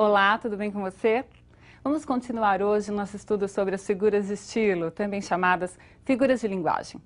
Olá, tudo bem com você? Vamos continuar hoje nosso estudo sobre as figuras de estilo, também chamadas figuras de linguagem.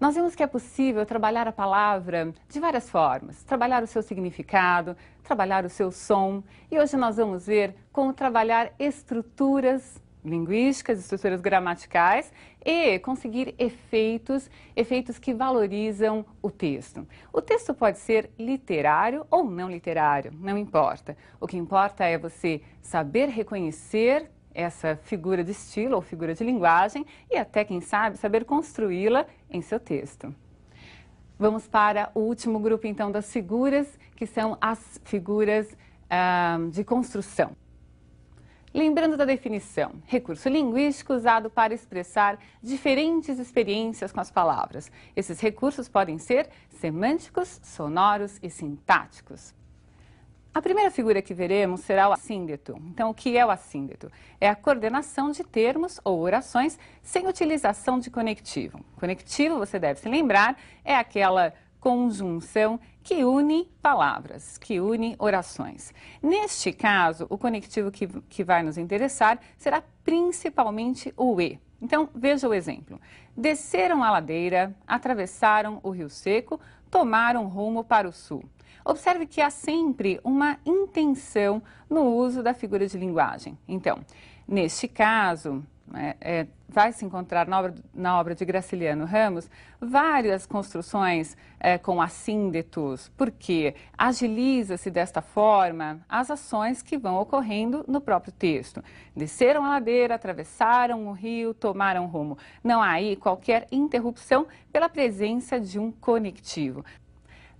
Nós vimos que é possível trabalhar a palavra de várias formas, trabalhar o seu significado, trabalhar o seu som, e hoje nós vamos ver como trabalhar estruturas linguísticas, estruturas gramaticais e conseguir efeitos, efeitos que valorizam o texto. O texto pode ser literário ou não literário, não importa. O que importa é você saber reconhecer essa figura de estilo ou figura de linguagem e até, quem sabe, saber construí-la em seu texto. Vamos para o último grupo, então, das figuras, que são as figuras ah, de construção. Lembrando da definição, recurso linguístico usado para expressar diferentes experiências com as palavras. Esses recursos podem ser semânticos, sonoros e sintáticos. A primeira figura que veremos será o assíndeto. Então, o que é o assíndeto? É a coordenação de termos ou orações sem utilização de conectivo. Conectivo, você deve se lembrar, é aquela conjunção que une palavras, que une orações. Neste caso, o conectivo que, que vai nos interessar será principalmente o E. Então, veja o exemplo. Desceram a ladeira, atravessaram o Rio Seco, tomaram rumo para o sul. Observe que há sempre uma intenção no uso da figura de linguagem. Então, neste caso, é, é, vai se encontrar na obra, na obra de Graciliano Ramos várias construções é, com assíndetos, porque agiliza-se desta forma as ações que vão ocorrendo no próprio texto. Desceram a ladeira, atravessaram o rio, tomaram rumo. Não há aí qualquer interrupção pela presença de um conectivo.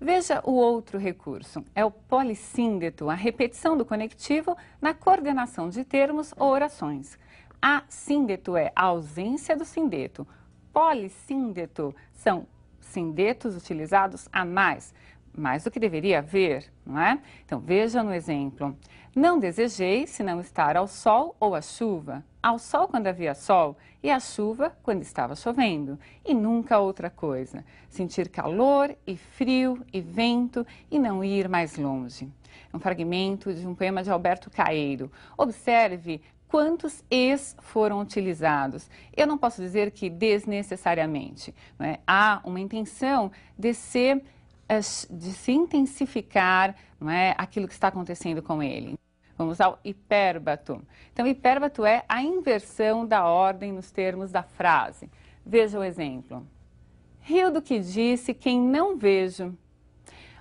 Veja o outro recurso, é o polissíndeto, a repetição do conectivo na coordenação de termos ou orações. Assíndeto é a ausência do sindeto. Polissíndeto são sindetos utilizados a mais, mais do que deveria haver, não é? Então veja no exemplo. Não desejei se não estar ao sol ou à chuva, ao sol quando havia sol e à chuva quando estava chovendo, e nunca outra coisa. Sentir calor e frio e vento e não ir mais longe. É um fragmento de um poema de Alberto Caeiro. Observe quantos es foram utilizados. Eu não posso dizer que desnecessariamente. É? Há uma intenção de se, eh, de se intensificar é, aquilo que está acontecendo com ele. Vamos ao hipérbato. Então, hipérbato é a inversão da ordem nos termos da frase. Veja o exemplo. Rio do que disse quem não vejo.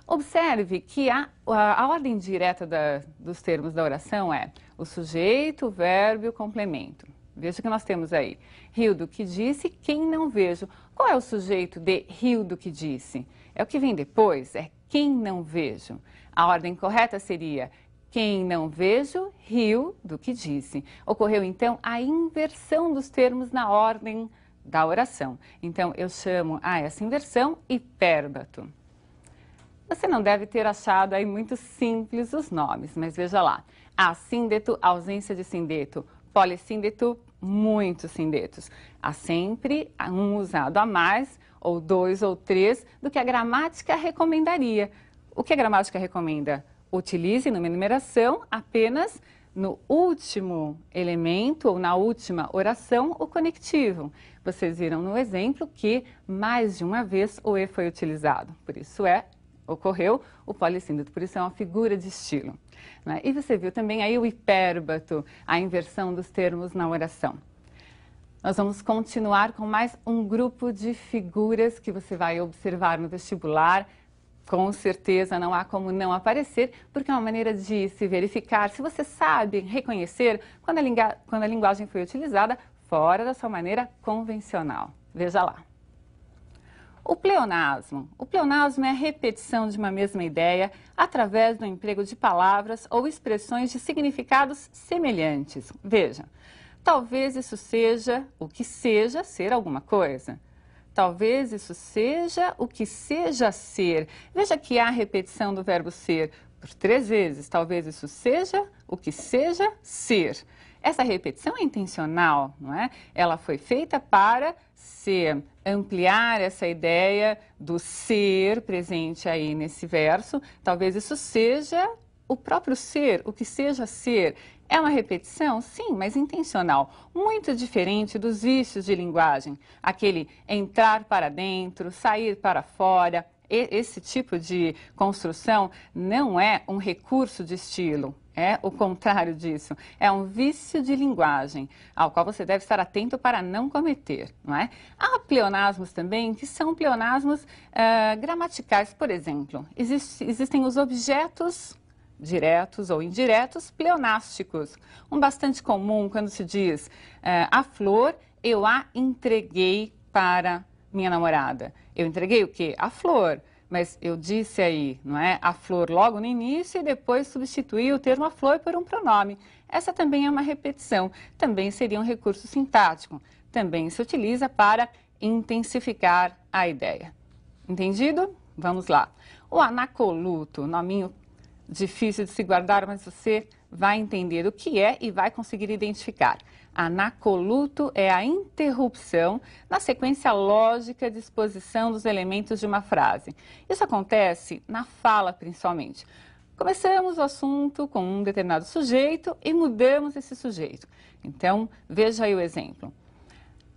Observe que a, a, a ordem direta da, dos termos da oração é o sujeito, o verbo e o complemento. Veja o que nós temos aí. Rildo que disse, quem não vejo. Qual é o sujeito de Rildo que disse? É o que vem depois, é quem não vejo. A ordem correta seria quem não vejo rio do que disse. Ocorreu então a inversão dos termos na ordem da oração. Então eu chamo a essa inversão hipérbato. Você não deve ter achado aí muito simples os nomes, mas veja lá. Assíndeto, ah, ausência de sindeto. Polissíndeto, muitos sindetos. Há sempre um usado a mais, ou dois ou três, do que a gramática recomendaria. O que a gramática recomenda? Utilize numa enumeração apenas no último elemento ou na última oração o conectivo. Vocês viram no exemplo que mais de uma vez o e foi utilizado, por isso é ocorreu, o polissíndroto. Por isso é uma figura de estilo. Né? E você viu também aí o hipérbato, a inversão dos termos na oração. Nós vamos continuar com mais um grupo de figuras que você vai observar no vestibular. Com certeza não há como não aparecer, porque é uma maneira de se verificar se você sabe reconhecer quando a, quando a linguagem foi utilizada fora da sua maneira convencional. Veja lá. O pleonasmo. O pleonasmo é a repetição de uma mesma ideia através do emprego de palavras ou expressões de significados semelhantes. Veja, talvez isso seja o que seja ser alguma coisa. Talvez isso seja o que seja ser. Veja que há repetição do verbo ser por três vezes, talvez isso seja o que seja ser. Essa repetição é intencional, não é? Ela foi feita para ser ampliar essa ideia do ser presente aí nesse verso. Talvez isso seja o próprio ser, o que seja ser. É uma repetição? Sim, mas intencional. Muito diferente dos vícios de linguagem. Aquele entrar para dentro, sair para fora, esse tipo de construção não é um recurso de estilo, é o contrário disso. É um vício de linguagem, ao qual você deve estar atento para não cometer, não é? Há pleonasmos também que são pleonasmos uh, gramaticais, por exemplo. Existe, existem os objetos diretos ou indiretos pleonásticos. Um bastante comum quando se diz uh, a flor eu a entreguei para minha namorada. Eu entreguei o quê? A flor. Mas eu disse aí, não é? A flor logo no início e depois substituí o termo a flor por um pronome. Essa também é uma repetição. Também seria um recurso sintático. Também se utiliza para intensificar a ideia. Entendido? Vamos lá. O anacoluto, nominho difícil de se guardar, mas você vai entender o que é e vai conseguir identificar. Anacoluto é a interrupção na sequência lógica de exposição dos elementos de uma frase. Isso acontece na fala, principalmente. Começamos o assunto com um determinado sujeito e mudamos esse sujeito. Então, veja aí o exemplo.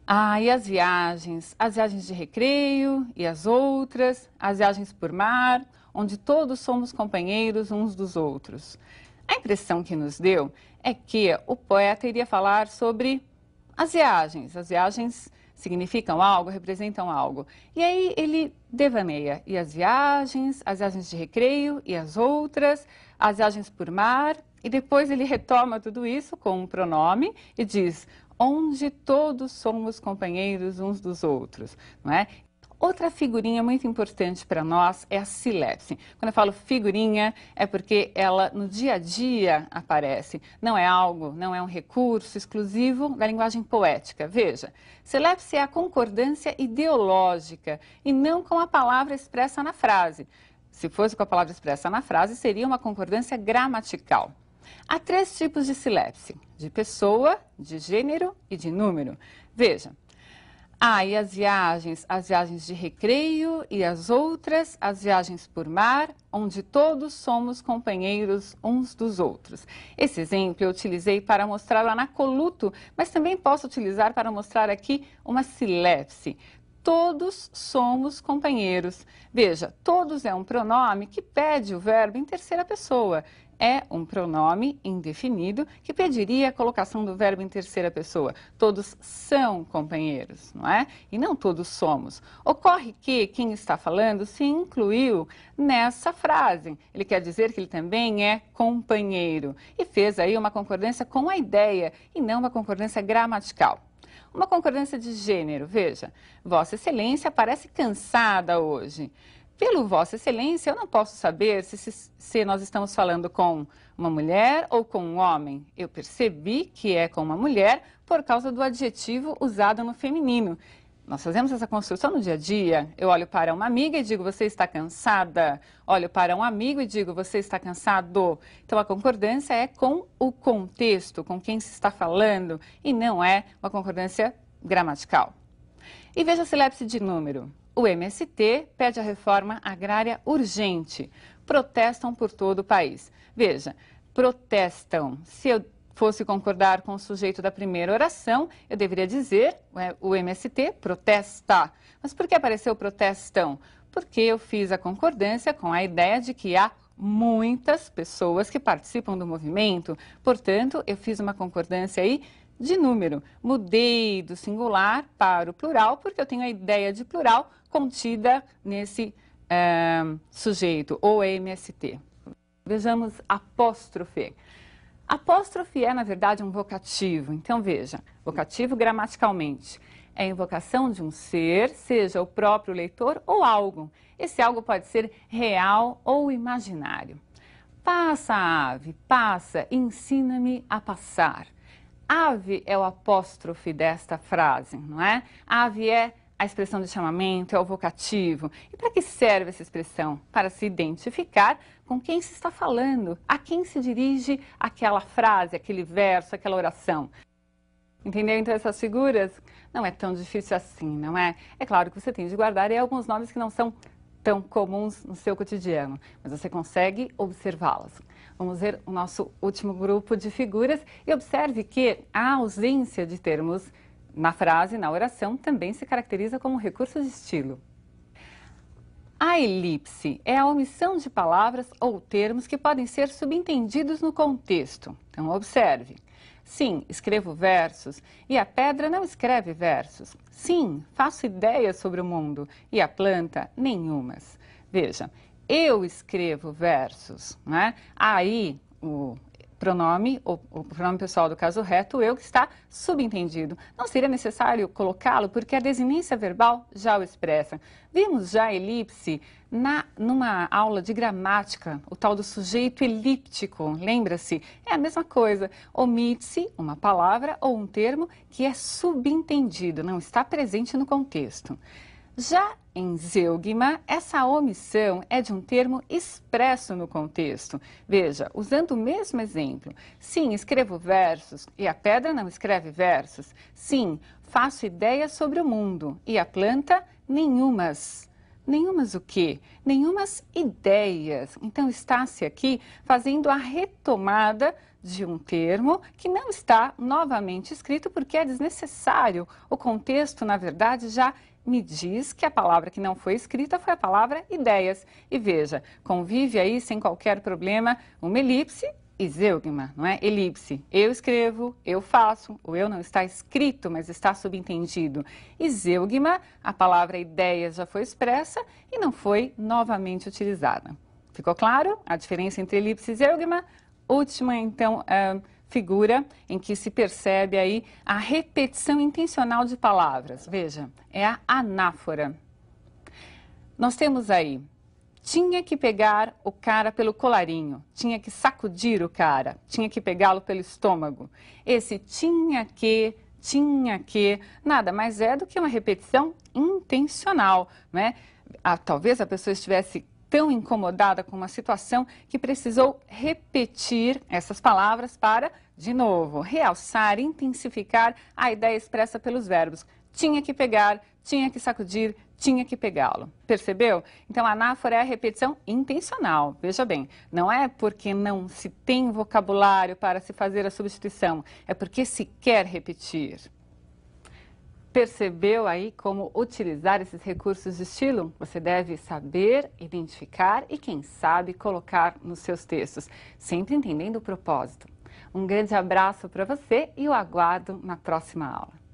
Ah, e as viagens? As viagens de recreio e as outras? As viagens por mar? onde todos somos companheiros uns dos outros. A impressão que nos deu é que o poeta iria falar sobre as viagens. As viagens significam algo, representam algo. E aí ele devaneia. E as viagens, as viagens de recreio e as outras, as viagens por mar. E depois ele retoma tudo isso com um pronome e diz: onde todos somos companheiros uns dos outros, não é? Outra figurinha muito importante para nós é a silepse. Quando eu falo figurinha, é porque ela no dia a dia aparece. Não é algo, não é um recurso exclusivo da linguagem poética. Veja, silepse é a concordância ideológica e não com a palavra expressa na frase. Se fosse com a palavra expressa na frase, seria uma concordância gramatical. Há três tipos de silepse: de pessoa, de gênero e de número. Veja, ah, e as viagens, as viagens de recreio e as outras, as viagens por mar, onde todos somos companheiros uns dos outros. Esse exemplo eu utilizei para mostrar o anacoluto, mas também posso utilizar para mostrar aqui uma silepse. Todos somos companheiros. Veja, todos é um pronome que pede o verbo em terceira pessoa é um pronome indefinido que pediria a colocação do verbo em terceira pessoa. Todos são companheiros, não é? E não todos somos. Ocorre que quem está falando se incluiu nessa frase. Ele quer dizer que ele também é companheiro e fez aí uma concordância com a ideia e não uma concordância gramatical. Uma concordância de gênero, veja. Vossa Excelência parece cansada hoje. Pelo Vossa Excelência, eu não posso saber se, se, se, nós estamos falando com uma mulher ou com um homem. Eu percebi que é com uma mulher por causa do adjetivo usado no feminino. Nós fazemos essa construção no dia a dia. Eu olho para uma amiga e digo, você está cansada. Olho para um amigo e digo, você está cansado. Então, a concordância é com o contexto, com quem se está falando, e não é uma concordância gramatical. E veja a silepse de número. O MST pede a reforma agrária urgente. Protestam por todo o país. Veja, protestam. Se eu fosse concordar com o sujeito da primeira oração, eu deveria dizer é, o MST protesta. Mas por que apareceu protestão? Porque eu fiz a concordância com a ideia de que há muitas pessoas que participam do movimento. Portanto, eu fiz uma concordância aí de número. Mudei do singular para o plural, porque eu tenho a ideia de plural contida nesse é, sujeito, ou MST. Vejamos apóstrofe. Apóstrofe é, na verdade, um vocativo. Então, veja, vocativo gramaticalmente. É a invocação de um ser, seja o próprio leitor ou algo. Esse algo pode ser real ou imaginário. Passa, ave, passa, ensina-me a passar. Ave é o apóstrofe desta frase, não é? Ave é a expressão de chamamento, é o vocativo. E para que serve essa expressão? Para se identificar com quem se está falando, a quem se dirige aquela frase, aquele verso, aquela oração. Entendeu então essas figuras? Não é tão difícil assim, não é? É claro que você tem de guardar aí alguns nomes que não são tão comuns no seu cotidiano, mas você consegue observá-las. Vamos ver o nosso último grupo de figuras e observe que a ausência de termos na frase, na oração, também se caracteriza como recurso de estilo. A elipse é a omissão de palavras ou termos que podem ser subentendidos no contexto. Então, observe. Sim, escrevo versos e a pedra não escreve versos. Sim, faço ideias sobre o mundo e a planta, nenhumas. Veja, eu escrevo versos, né? Aí o pronome, o, o, pronome pessoal do caso reto, eu que está subentendido. Não seria necessário colocá-lo porque a desinência verbal já o expressa. Vimos já a elipse na, numa aula de gramática, o tal do sujeito elíptico, lembra-se? É a mesma coisa. Omite-se uma palavra ou um termo que é subentendido, não está presente no contexto. Já em Zeugma, essa omissão é de um termo expresso no contexto. Veja, usando o mesmo exemplo. Sim, escrevo versos e a pedra não escreve versos. Sim, faço ideias sobre o mundo e a planta, nenhumas. Nenhumas o quê? Nenhumas ideias. Então, está-se aqui fazendo a retomada de um termo que não está novamente escrito porque é desnecessário. O contexto, na verdade, já me diz que a palavra que não foi escrita foi a palavra ideias. E veja, convive aí sem qualquer problema uma elipse Zeugma, não é? Elipse. Eu escrevo, eu faço. O eu não está escrito, mas está subentendido. E a palavra ideia já foi expressa e não foi novamente utilizada. Ficou claro a diferença entre elipse e zeugma? Última, então, é, figura em que se percebe aí a repetição intencional de palavras. Veja, é a anáfora. Nós temos aí tinha que pegar o cara pelo colarinho, tinha que sacudir o cara, tinha que pegá-lo pelo estômago. Esse tinha que, tinha que, nada mais é do que uma repetição intencional, né? Ah, talvez a pessoa estivesse tão incomodada com uma situação que precisou repetir essas palavras para, de novo, realçar, intensificar a ideia expressa pelos verbos. Tinha que pegar, tinha que sacudir, tinha que pegá-lo. Percebeu? Então, a anáfora é a repetição intencional. Veja bem, não é porque não se tem vocabulário para se fazer a substituição, é porque se quer repetir. Percebeu aí como utilizar esses recursos de estilo? Você deve saber, identificar e, quem sabe, colocar nos seus textos, sempre entendendo o propósito. Um grande abraço para você e o aguardo na próxima aula.